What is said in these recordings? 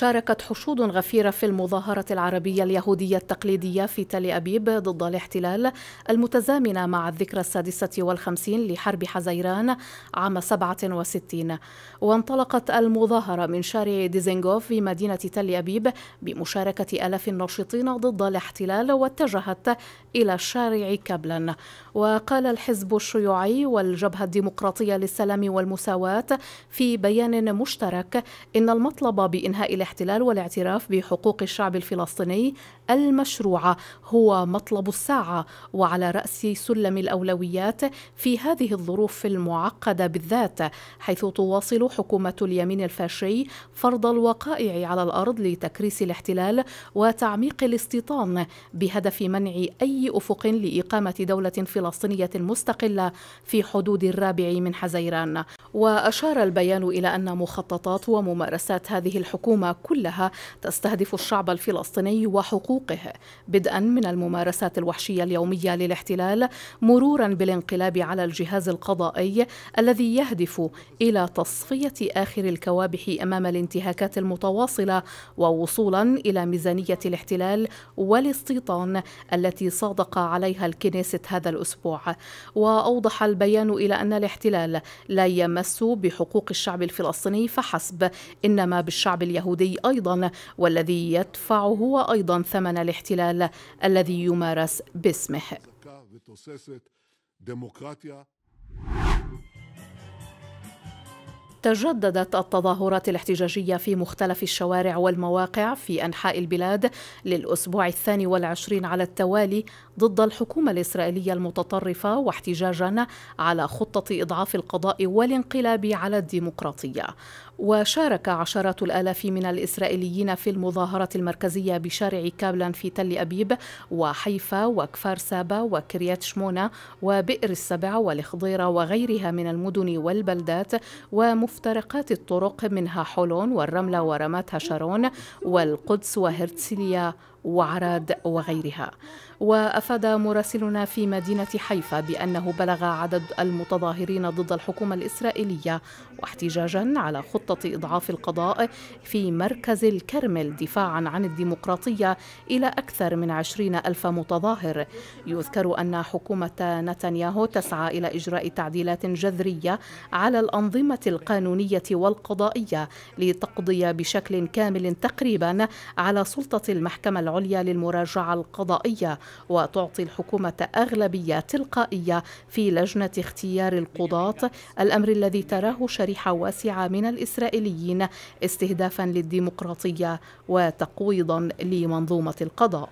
شاركت حشود غفيرة في المظاهرة العربية اليهودية التقليدية في تل أبيب ضد الاحتلال المتزامنة مع الذكرى السادسة والخمسين لحرب حزيران عام 67 وانطلقت المظاهرة من شارع ديزنغوف في مدينة تل أبيب بمشاركة ألاف الناشطين ضد الاحتلال واتجهت إلى شارع كابلا وقال الحزب الشيوعي والجبهة الديمقراطية للسلام والمساواة في بيان مشترك إن المطلب بإنهاء الاحتلال الاحتلال والاعتراف بحقوق الشعب الفلسطيني المشروعه هو مطلب الساعه وعلى راس سلم الاولويات في هذه الظروف المعقده بالذات حيث تواصل حكومه اليمين الفاشي فرض الوقائع على الارض لتكريس الاحتلال وتعميق الاستيطان بهدف منع اي افق لاقامه دوله فلسطينيه مستقله في حدود الرابع من حزيران واشار البيان الى ان مخططات وممارسات هذه الحكومه كلها تستهدف الشعب الفلسطيني وحقوقه بدءا من الممارسات الوحشيه اليوميه للاحتلال مرورا بالانقلاب على الجهاز القضائي الذي يهدف الى تصفيه اخر الكوابح امام الانتهاكات المتواصله ووصولا الى ميزانيه الاحتلال والاستيطان التي صادق عليها الكنيست هذا الاسبوع واوضح البيان الى ان الاحتلال لا يمس بحقوق الشعب الفلسطيني فحسب انما بالشعب اليهودي السعودي أيضا والذي يدفع هو أيضا ثمن الاحتلال الذي يمارس باسمه تجددت التظاهرات الاحتجاجية في مختلف الشوارع والمواقع في أنحاء البلاد للأسبوع الثاني والعشرين على التوالي ضد الحكومة الإسرائيلية المتطرفة واحتجاجا على خطة إضعاف القضاء والانقلاب على الديمقراطية وشارك عشرات الآلاف من الإسرائيليين في المظاهرة المركزية بشارع كابلان في تل أبيب وحيفا وكفار سابا وكريات شمونة وبئر السبع والخضيرة وغيرها من المدن والبلدات ومف مفترقات الطرق منها حولون والرملة ورمات شارون والقدس وهرتسليا وعراد وغيرها وأفاد مراسلنا في مدينة حيفا بأنه بلغ عدد المتظاهرين ضد الحكومة الإسرائيلية واحتجاجا على خطة إضعاف القضاء في مركز الكرمل دفاعا عن الديمقراطية إلى أكثر من عشرين ألف متظاهر يذكر أن حكومة نتنياهو تسعى إلى إجراء تعديلات جذرية على الأنظمة القانونية والقضائية لتقضي بشكل كامل تقريبا على سلطة المحكمة العليا للمراجعة القضائية وتعطي الحكومة أغلبية تلقائية في لجنة اختيار القضاة الأمر الذي تراه شريحة واسعة من الإسرائيليين استهدافا للديمقراطية وتقويضا لمنظومة القضاء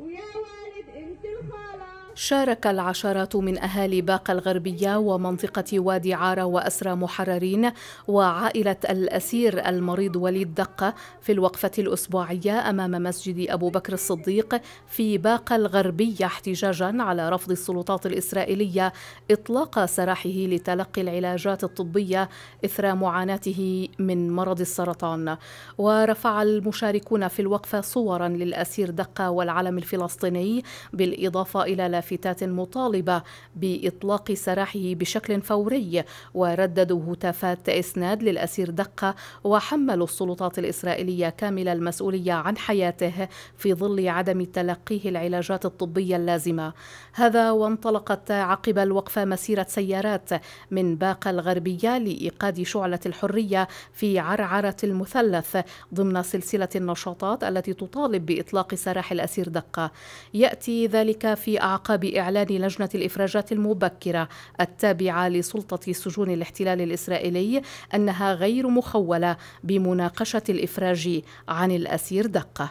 ويا والد انت الخالق شارك العشرات من أهالي باقة الغربية ومنطقة وادي عارة وأسرى محررين وعائلة الأسير المريض وليد دقة في الوقفة الأسبوعية أمام مسجد أبو بكر الصديق في باقة الغربية احتجاجا على رفض السلطات الإسرائيلية إطلاق سراحه لتلقي العلاجات الطبية إثر معاناته من مرض السرطان ورفع المشاركون في الوقفة صورا للأسير دقة والعلم الفلسطيني بالإضافة إلى لافتات مطالبة بإطلاق سراحه بشكل فوري ورددوا هتافات إسناد للأسير دقة وحملوا السلطات الإسرائيلية كامل المسؤولية عن حياته في ظل عدم تلقيه العلاجات الطبية اللازمة هذا وانطلقت عقب الوقفة مسيرة سيارات من باقة الغربية لإيقاد شعلة الحرية في عرعرة المثلث ضمن سلسلة النشاطات التي تطالب بإطلاق سراح الأسير دقة يأتي ذلك في أعقاب بإعلان لجنة الإفراجات المبكرة التابعة لسلطة سجون الاحتلال الإسرائيلي أنها غير مخولة بمناقشة الإفراج عن الأسير دقة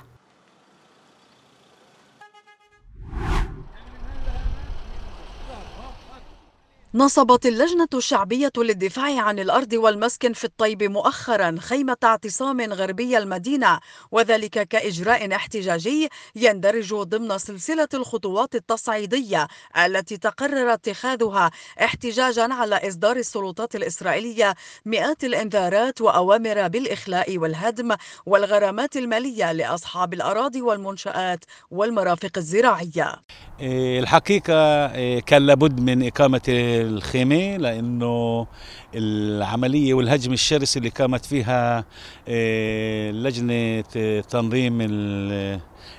نصبت اللجنة الشعبية للدفاع عن الأرض والمسكن في الطيب مؤخرا خيمة اعتصام غربي المدينة وذلك كإجراء احتجاجي يندرج ضمن سلسلة الخطوات التصعيدية التي تقرر اتخاذها احتجاجا على إصدار السلطات الإسرائيلية مئات الإنذارات وأوامر بالإخلاء والهدم والغرامات المالية لأصحاب الأراضي والمنشآت والمرافق الزراعية إيه، الحقيقة إيه، كان لابد من إقامة الخيمة لأنه العملية والهجمة الشرسة اللي قامت فيها آه، لجنة تنظيم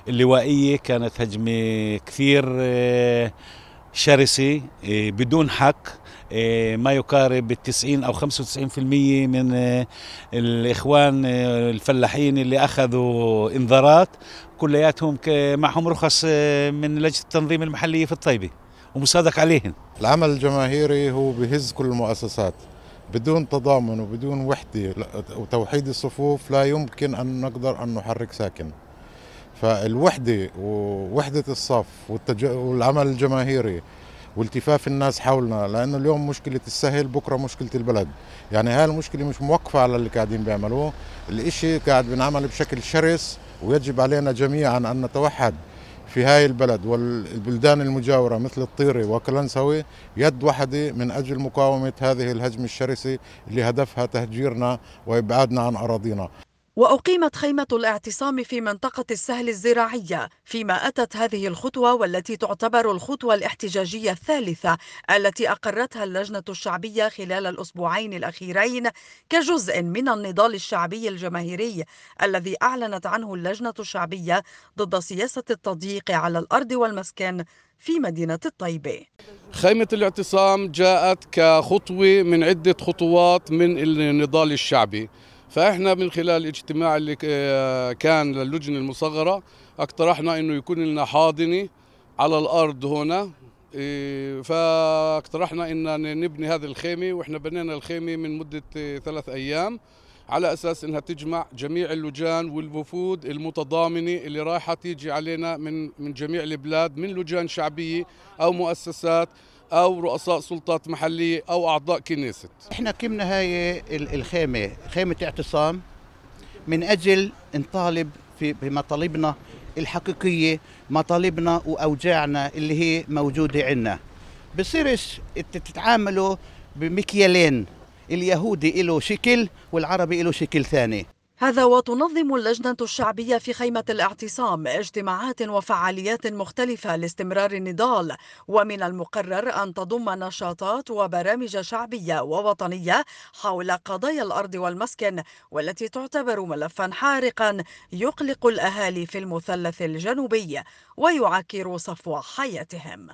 اللوائية كانت هجمة كثير آه، شرسة آه، بدون حق ما يقارب التسعين أو 95% من الإخوان الفلاحين اللي أخذوا إنذارات كلياتهم معهم رخص من لجنة التنظيم المحلية في الطيبة ومصادق عليهن العمل الجماهيري هو بهز كل المؤسسات بدون تضامن وبدون وحدة وتوحيد الصفوف لا يمكن أن نقدر أن نحرك ساكن فالوحدة ووحدة الصف والتج... والعمل الجماهيري والتفاف الناس حولنا لأنه اليوم مشكلة السهل بكرة مشكلة البلد يعني هاي المشكلة مش موقفة على اللي قاعدين بيعملوه الإشي قاعد بنعمل بشكل شرس ويجب علينا جميعا أن نتوحد في هاي البلد والبلدان المجاورة مثل الطيري وكلنسوي يد وحدة من أجل مقاومة هذه الهجمة الشرسة اللي هدفها تهجيرنا وإبعادنا عن أراضينا وأقيمت خيمة الاعتصام في منطقة السهل الزراعية فيما أتت هذه الخطوة والتي تعتبر الخطوة الاحتجاجية الثالثة التي أقرتها اللجنة الشعبية خلال الأسبوعين الأخيرين كجزء من النضال الشعبي الجماهيري الذي أعلنت عنه اللجنة الشعبية ضد سياسة التضييق على الأرض والمسكن في مدينة الطيبة خيمة الاعتصام جاءت كخطوة من عدة خطوات من النضال الشعبي فاحنا من خلال الاجتماع اللي كان للجنه المصغره اقترحنا انه يكون لنا حاضنه على الارض هنا إيه، فاقترحنا ان نبني هذه الخيمه واحنا بنينا الخيمه من مده إيه، ثلاث ايام على اساس انها تجمع جميع اللجان والوفود المتضامنه اللي رايحه تيجي علينا من من جميع البلاد من لجان شعبيه او مؤسسات او رؤساء سلطات محليه او اعضاء كنيسه احنا قمنا هاي الخيمه خيمه اعتصام من اجل نطالب في بمطالبنا الحقيقيه مطالبنا واوجاعنا اللي هي موجوده عندنا بصيرش تتعاملوا بمكيالين اليهودي له شكل والعربي له شكل ثاني هذا وتنظم اللجنة الشعبية في خيمة الاعتصام اجتماعات وفعاليات مختلفة لاستمرار النضال ومن المقرر أن تضم نشاطات وبرامج شعبية ووطنية حول قضايا الأرض والمسكن والتي تعتبر ملفا حارقا يقلق الأهالي في المثلث الجنوبي ويعكر صفو حياتهم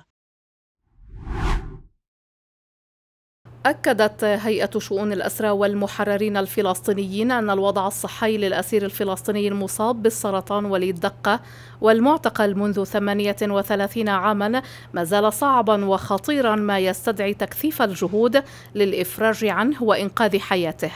أكدت هيئة شؤون الأسرى والمحررين الفلسطينيين أن الوضع الصحي للأسير الفلسطيني المصاب بالسرطان وليد دقة والمعتقل منذ 38 عاما ما زال صعبا وخطيرا ما يستدعي تكثيف الجهود للإفراج عنه وإنقاذ حياته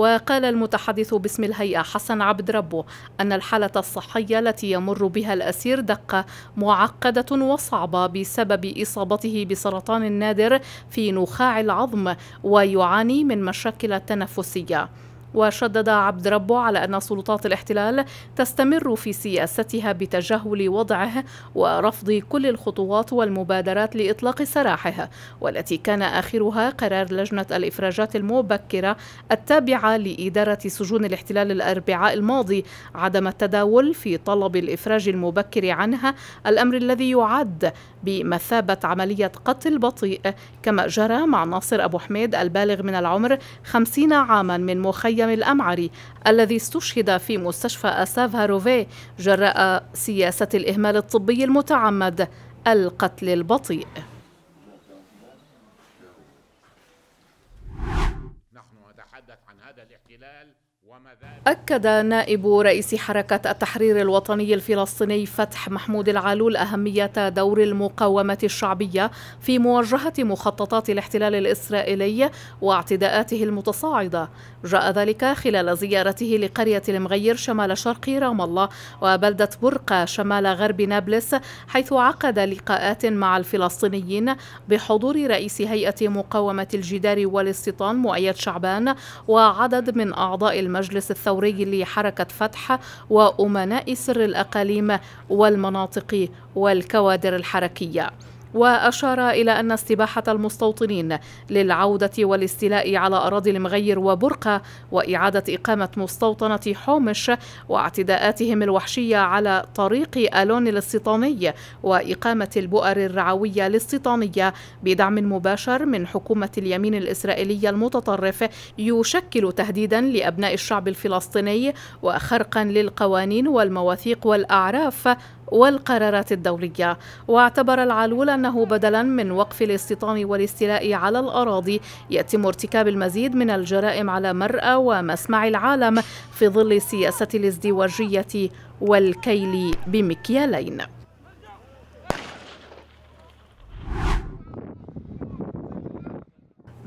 وقال المتحدث باسم الهيئة حسن عبد ربه أن الحالة الصحية التي يمر بها الأسير دقة معقدة وصعبة بسبب إصابته بسرطان نادر في نخاع العظم ويعاني من مشاكل تنفسية وشدد عبد ربه على أن سلطات الاحتلال تستمر في سياستها بتجاهل وضعه ورفض كل الخطوات والمبادرات لإطلاق سراحه والتي كان آخرها قرار لجنة الإفراجات المبكرة التابعة لإدارة سجون الاحتلال الأربعاء الماضي عدم التداول في طلب الإفراج المبكر عنها الأمر الذي يعد بمثابة عملية قتل بطيء كما جرى مع ناصر أبو حميد البالغ من العمر 50 عاما من مخيم مريم الأمعري الذي استشهد في مستشفى أساف هاروفي جراء سياسة الإهمال الطبي المتعمد القتل البطيء نحن نتحدث عن هذا الاحتلال أكد نائب رئيس حركة التحرير الوطني الفلسطيني فتح محمود العلول أهمية دور المقاومة الشعبية في مواجهة مخططات الاحتلال الإسرائيلي واعتداءاته المتصاعدة جاء ذلك خلال زيارته لقرية المغير شمال شرق رام الله وبلدة برقة شمال غرب نابلس حيث عقد لقاءات مع الفلسطينيين بحضور رئيس هيئة مقاومة الجدار والاستيطان مؤيد شعبان وعدد من أعضاء المجلس المجلس الثوري لحركة فتح وأمناء سر الأقاليم والمناطق والكوادر الحركية وأشار إلى أن استباحة المستوطنين للعودة والاستيلاء على أراضي المغير وبرقة وإعادة إقامة مستوطنة حومش واعتداءاتهم الوحشية على طريق ألون الاستيطاني وإقامة البؤر الرعوية الاستيطانية بدعم مباشر من حكومة اليمين الإسرائيلية المتطرف يشكل تهديدا لأبناء الشعب الفلسطيني وخرقا للقوانين والمواثيق والأعراف والقرارات الدولية واعتبر العلول أنه بدلا من وقف الاستيطان والاستيلاء على الأراضي يتم ارتكاب المزيد من الجرائم على مرأى ومسمع العالم في ظل سياسة الازدواجية والكيل بمكيالين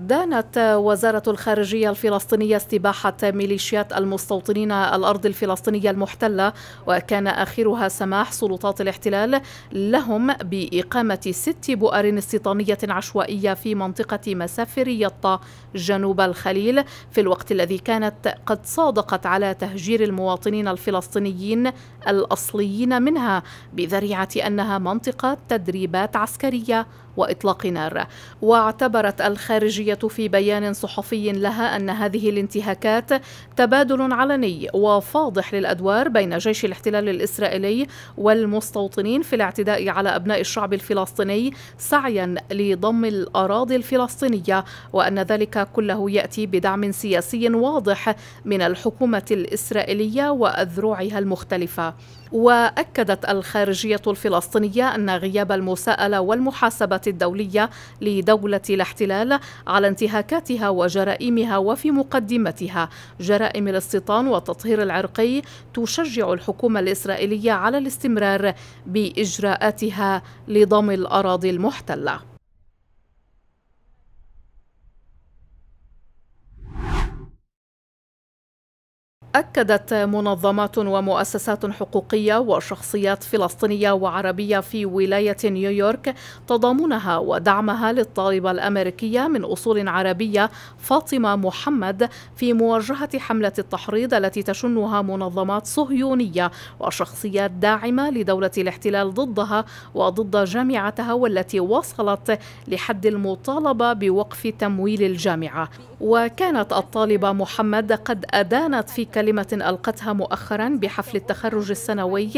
دانت وزارة الخارجية الفلسطينية استباحة ميليشيات المستوطنين الأرض الفلسطينية المحتلة وكان آخرها سماح سلطات الاحتلال لهم بإقامة ست بؤر استيطانية عشوائية في منطقة مسافر يطا جنوب الخليل في الوقت الذي كانت قد صادقت على تهجير المواطنين الفلسطينيين الأصليين منها بذريعة أنها منطقة تدريبات عسكرية وإطلاق نار واعتبرت الخارجية في بيان صحفي لها أن هذه الانتهاكات تبادل علني وفاضح للأدوار بين جيش الاحتلال الإسرائيلي والمستوطنين في الاعتداء على أبناء الشعب الفلسطيني سعيا لضم الأراضي الفلسطينية وأن ذلك كله يأتي بدعم سياسي واضح من الحكومة الإسرائيلية وأذرعها المختلفة وأكدت الخارجية الفلسطينية أن غياب المساءلة والمحاسبة الدولية لدولة الاحتلال على انتهاكاتها وجرائمها وفي مقدمتها جرائم الاستيطان والتطهير العرقي تشجع الحكومة الإسرائيلية على الاستمرار بإجراءاتها لضم الأراضي المحتلة أكدت منظمات ومؤسسات حقوقية وشخصيات فلسطينية وعربية في ولاية نيويورك تضامنها ودعمها للطالبة الأمريكية من أصول عربية فاطمة محمد في مواجهة حملة التحريض التي تشنها منظمات صهيونية وشخصيات داعمة لدولة الاحتلال ضدها وضد جامعتها والتي وصلت لحد المطالبة بوقف تمويل الجامعة وكانت الطالبة محمد قد أدانت في كلمة ألقتها مؤخرا بحفل التخرج السنوي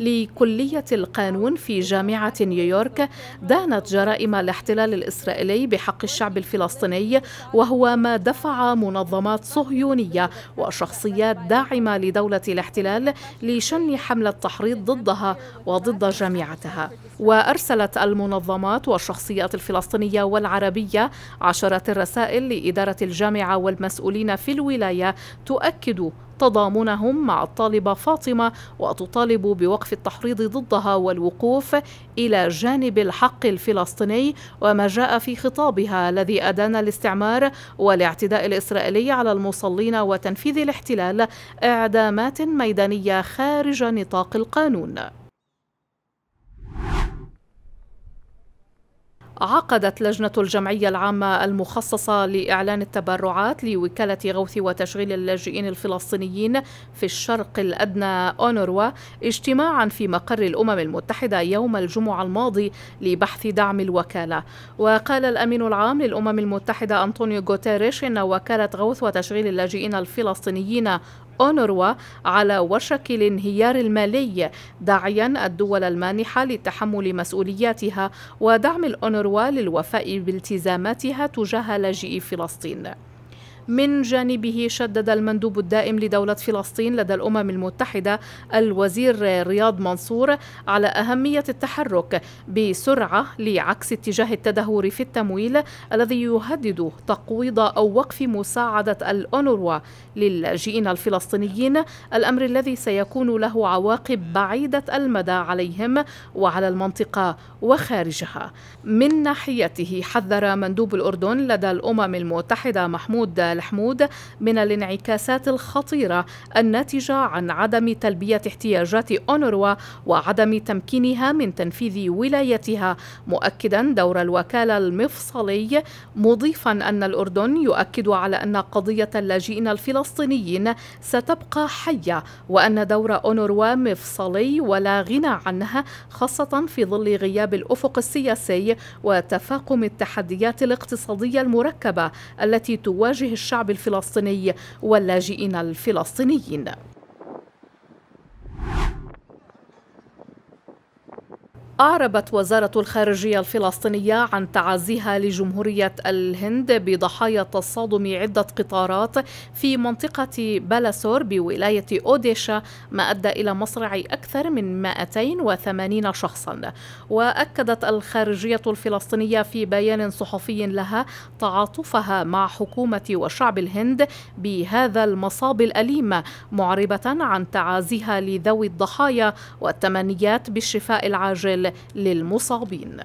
لكلية القانون في جامعة نيويورك دانت جرائم الاحتلال الإسرائيلي بحق الشعب الفلسطيني وهو ما دفع منظمات صهيونية وشخصيات داعمة لدولة الاحتلال لشن حملة تحريض ضدها وضد جامعتها وأرسلت المنظمات والشخصيات الفلسطينية والعربية عشرات الرسائل لإدارة الجامعة والمسؤولين في الولاية تؤكد تضامنهم مع الطالبة فاطمة وتطالب بوقف التحريض ضدها والوقوف إلى جانب الحق الفلسطيني وما جاء في خطابها الذي أدان الاستعمار والاعتداء الإسرائيلي على المصلين وتنفيذ الاحتلال إعدامات ميدانية خارج نطاق القانون عقدت لجنة الجمعية العامة المخصصة لإعلان التبرعات لوكالة غوث وتشغيل اللاجئين الفلسطينيين في الشرق الأدنى أونروا اجتماعا في مقر الأمم المتحدة يوم الجمعة الماضي لبحث دعم الوكالة وقال الأمين العام للأمم المتحدة أنطونيو غوتيريش إن وكالة غوث وتشغيل اللاجئين الفلسطينيين أونروا على وشك الانهيار المالي داعيا الدول المانحة لتحمل مسؤولياتها ودعم الأونروا للوفاء بالتزاماتها تجاه لاجئي فلسطين من جانبه شدد المندوب الدائم لدولة فلسطين لدى الأمم المتحدة الوزير رياض منصور على أهمية التحرك بسرعة لعكس اتجاه التدهور في التمويل الذي يهدد تقويض أو وقف مساعدة الأونروا للاجئين الفلسطينيين الأمر الذي سيكون له عواقب بعيدة المدى عليهم وعلى المنطقة وخارجها من ناحيته حذر مندوب الأردن لدى الأمم المتحدة محمود الحمود من الانعكاسات الخطيرة الناتجة عن عدم تلبية احتياجات أونروا وعدم تمكينها من تنفيذ ولايتها مؤكدا دور الوكالة المفصلي مضيفا أن الأردن يؤكد على أن قضية اللاجئين الفلسطينيين ستبقى حية وأن دور أونروا مفصلي ولا غنى عنه خاصة في ظل غياب الأفق السياسي وتفاقم التحديات الاقتصادية المركبة التي تواجه الشعب الفلسطيني واللاجئين الفلسطينيين أعربت وزارة الخارجية الفلسطينية عن تعازيها لجمهورية الهند بضحايا تصادم عدة قطارات في منطقة بلاسور بولاية أوديشا ما أدى إلى مصرع أكثر من 280 شخصا وأكدت الخارجية الفلسطينية في بيان صحفي لها تعاطفها مع حكومة وشعب الهند بهذا المصاب الأليم معربة عن تعازيها لذوي الضحايا والتمنيات بالشفاء العاجل للمصابين